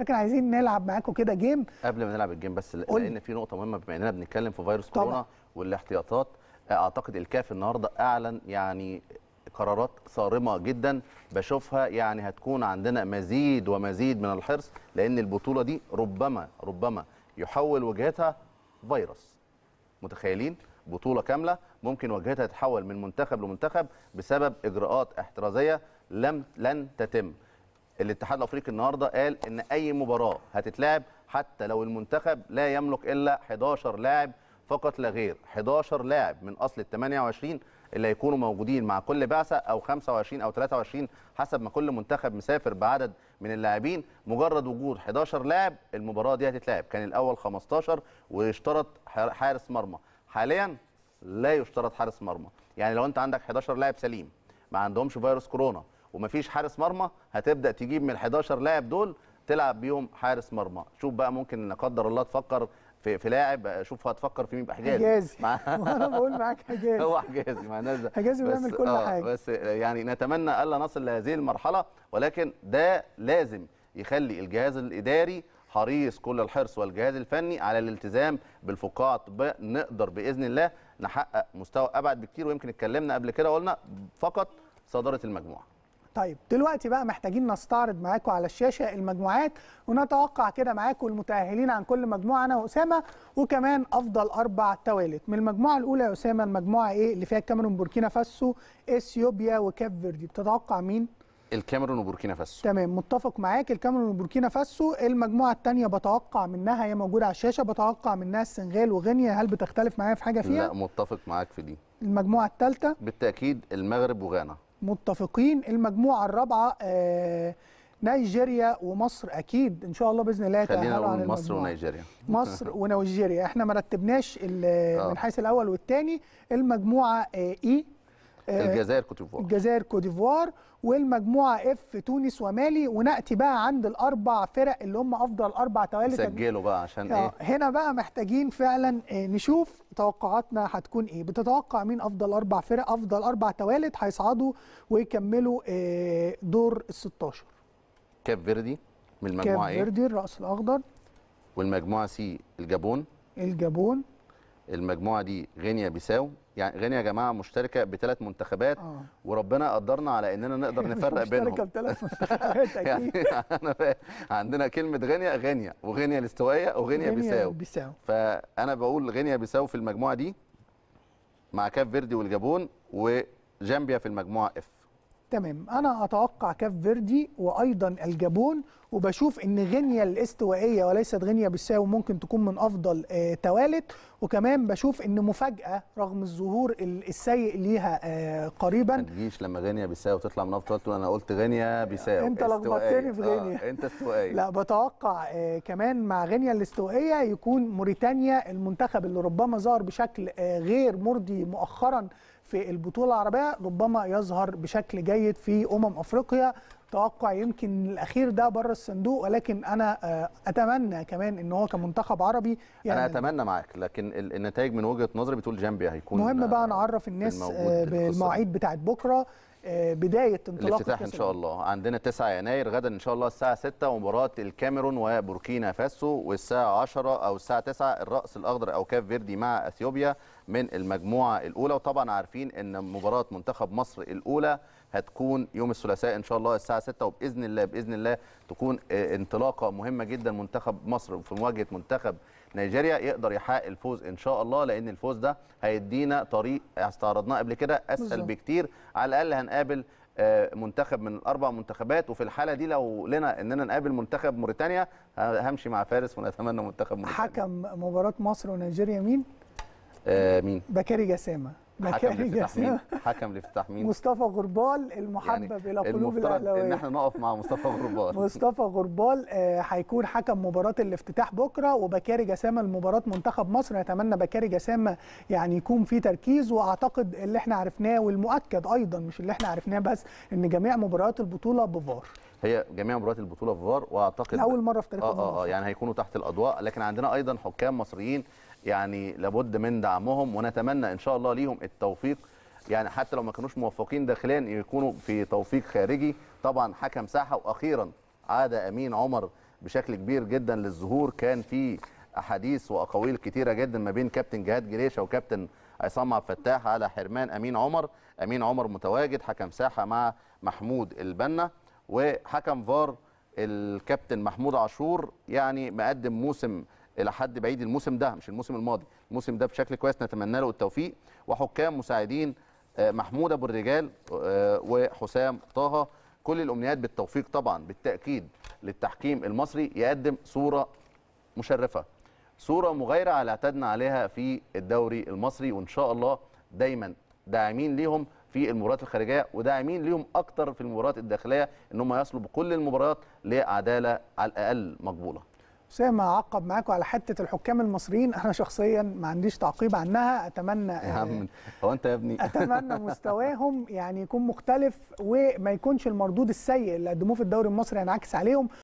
لكن عايزين نلعب معاكم كده جيم قبل ما نلعب الجيم بس لان في نقطه مهمه بما اننا بنتكلم في فيروس طبعا. كورونا والاحتياطات آه، اعتقد الكاف النهارده اعلن يعني قرارات صارمه جدا بشوفها يعني هتكون عندنا مزيد ومزيد من الحرص لان البطوله دي ربما ربما يحول وجهتها فيروس متخيلين بطوله كامله ممكن وجهتها تتحول من منتخب لمنتخب بسبب اجراءات احترازيه لم لن تتم الاتحاد الافريقي النهارده قال ان اي مباراه هتتلعب حتى لو المنتخب لا يملك الا 11 لاعب فقط لا غير 11 لاعب من اصل ال 28 اللي هيكونوا موجودين مع كل بعثه او 25 او 23 حسب ما كل منتخب مسافر بعدد من اللاعبين مجرد وجود 11 لاعب المباراه دي هتتلعب كان الاول 15 ويشترط حارس مرمى حاليا لا يشترط حارس مرمى يعني لو انت عندك 11 لاعب سليم ما عندهمش فيروس كورونا ومفيش حارس مرمى هتبدا تجيب من ال 11 لاعب دول تلعب بيهم حارس مرمى شوف بقى ممكن لا قدر الله تفكر في في لاعب شوف هتفكر في مين يبقى حجازي حجازي وانا بقول معاك حجازي هو حجازي معناه حجازي بيعمل كل آه، حاجه بس يعني نتمنى الا نصل لهذه المرحله ولكن ده لازم يخلي الجهاز الاداري حريص كل الحرص والجهاز الفني على الالتزام بالفقاعه الطبيه نقدر باذن الله نحقق مستوى ابعد بكتير ويمكن اتكلمنا قبل كده وقلنا فقط صداره المجموعه طيب دلوقتي بقى محتاجين نستعرض معاكم على الشاشه المجموعات ونتوقع كده معاكم المتاهلين عن كل مجموعه انا واسامه وكمان افضل اربع توالت من المجموعه الاولى يا اسامه المجموعه ايه اللي فيها الكاميرون بوركينا فاسو اثيوبيا وكاب فيردي بتتوقع مين الكاميرون وبوركينا فاسو تمام متفق معاك الكاميرون وبوركينا فاسو المجموعه الثانيه بتوقع منها هي موجوده على الشاشه بتوقع منها السنغال وغينيا هل بتختلف معايا في حاجه فيها لا متفق معاك في دي المجموعه الثالثه بالتاكيد المغرب وغانا متفقين المجموعه الرابعه آه، نيجيريا ومصر اكيد ان شاء الله باذن الله خلينا نقول مصر ونيجيريا مصر ونيجيريا احنا ما رتبناش آه. من حيث الاول والثاني المجموعه آه، اي آه، الجزائر كوتيفوار الجزائر كوتيفوار والمجموعه اف تونس ومالي وناتي بقى عند الاربع فرق اللي هم افضل اربع توالي سجلوا بقى عشان آه، ايه هنا بقى محتاجين فعلا آه، نشوف توقعاتنا هتكون ايه بتتوقع مين افضل اربع فرق افضل اربع توالد هيصعدوا ويكملوا دور ال 16 كاب فيردي من المجموعه ايه كاب فيردي الراس الاخضر والمجموعه سي الجابون الجابون المجموعه دي غينيا بيساو يعني غينيا يا جماعه مشتركه بثلاث منتخبات آه. وربنا قدرنا على اننا نقدر نفرق بينهم مشتركه بثلاث منتخبات يعني اكيد يعني عندنا كلمه غينيا غينيا وغينيا الاستوائيه وغينيا بيساو بيساو فانا بقول غينيا بيساو في المجموعه دي مع كاف فيردي والجابون وجامبيا في المجموعه اف تمام انا اتوقع كاف فيردي وايضا الجابون وبشوف ان غينيا الاستوائيه وليست غينيا بالساو ممكن تكون من افضل آه، توالت وكمان بشوف ان مفاجاه رغم الظهور السيء ليها آه، قريبا ما تجيش لما غينيا بيساو تطلع من افضل توالت انا قلت غينيا بيساو انت لخبطتني في غينيا آه. انت استوائيه لا بتوقع آه، كمان مع غينيا الاستوائيه يكون موريتانيا المنتخب اللي ربما ظهر بشكل غير مرضي مؤخرا في البطوله العربيه ربما يظهر بشكل جيد في امم افريقيا توقع يمكن الاخير ده بره الصندوق ولكن انا آه، اتمنى كمان ان هو كمنتخب عربي يعني انا اتمنى معاك لكن النتائج من وجهه نظري بتقول جامبيا هيكون مهم بقى آه، نعرف الناس آه، بالمواعيد بتاعت بكره بدايه انطلاق الافتتاح ان شاء الله عندنا 9 يناير غدا ان شاء الله الساعه 6 مباراه الكاميرون وبوركينا فاسو والساعه 10 او الساعه 9 الراس الاخضر او كاف فيردي مع اثيوبيا من المجموعه الاولى وطبعا عارفين ان مباراه منتخب مصر الاولى هتكون يوم الثلاثاء ان شاء الله الساعه 6 وباذن الله باذن الله تكون آه، انطلاقه مهمه جدا منتخب مصر في مواجهه منتخب نيجيريا يقدر يحقق الفوز ان شاء الله لان الفوز ده هيدينا طريق استعرضناه قبل كده اسهل بكتير على الاقل هنقابل آه، منتخب من الاربع منتخبات وفي الحاله دي لو لنا اننا نقابل منتخب موريتانيا همشي مع فارس ونتمنى منتخب موريتانيا حكم مباراه مصر ونيجيريا مين آه مين بكاري جسامه حكم لافتتاح مين؟ حكم لافتتاح مين؟ مصطفى غربال المحبب يعني الى قلوب الاهلاويه ان احنا نقف مع مصطفى غربال مصطفى غربال آه، هيكون حكم مباراه الافتتاح بكره وبكاري جسامه لمباراه منتخب مصر نتمنى بكاري جسامه يعني يكون في تركيز واعتقد اللي احنا عرفناه والمؤكد ايضا مش اللي احنا عرفناه بس ان جميع مباريات البطوله بفار هي جميع مباريات البطوله بفار واعتقد اول مره في تاريخ اه اه, آه، يعني هيكونوا تحت الاضواء لكن عندنا ايضا حكام مصريين يعني لابد من دعمهم ونتمنى ان شاء الله ليهم التوفيق يعني حتى لو ما كانوش موفقين داخليا يكونوا في توفيق خارجي طبعا حكم ساحه واخيرا عاد امين عمر بشكل كبير جدا للظهور كان في احاديث واقاويل كثيره جدا ما بين كابتن جهاد جريشه وكابتن عصام عبد الفتاح على حرمان امين عمر امين عمر متواجد حكم ساحه مع محمود البنا وحكم فار الكابتن محمود عاشور يعني مقدم موسم الى حد بعيد الموسم ده مش الموسم الماضي الموسم ده بشكل كويس نتمنى له التوفيق وحكام مساعدين آه، محمود ابو الرجال آه، وحسام طه كل الامنيات بالتوفيق طبعا بالتاكيد للتحكيم المصري يقدم صوره مشرفه صوره مغايره على اعتدنا عليها في الدوري المصري وان شاء الله دايما داعمين ليهم في المباريات الخارجيه وداعمين ليهم اكتر في المباريات الداخليه ان هم يصلوا بكل المباريات لعداله على الاقل مقبوله سامع اعقب معاكم على حته الحكام المصريين انا شخصيا ما عنديش تعقيب عنها اتمنى يا عم آه، هو انت يا ابني اتمنى مستواهم يعني يكون مختلف وما يكونش المردود السيء اللي قدموه في الدوري المصري ينعكس يعني عليهم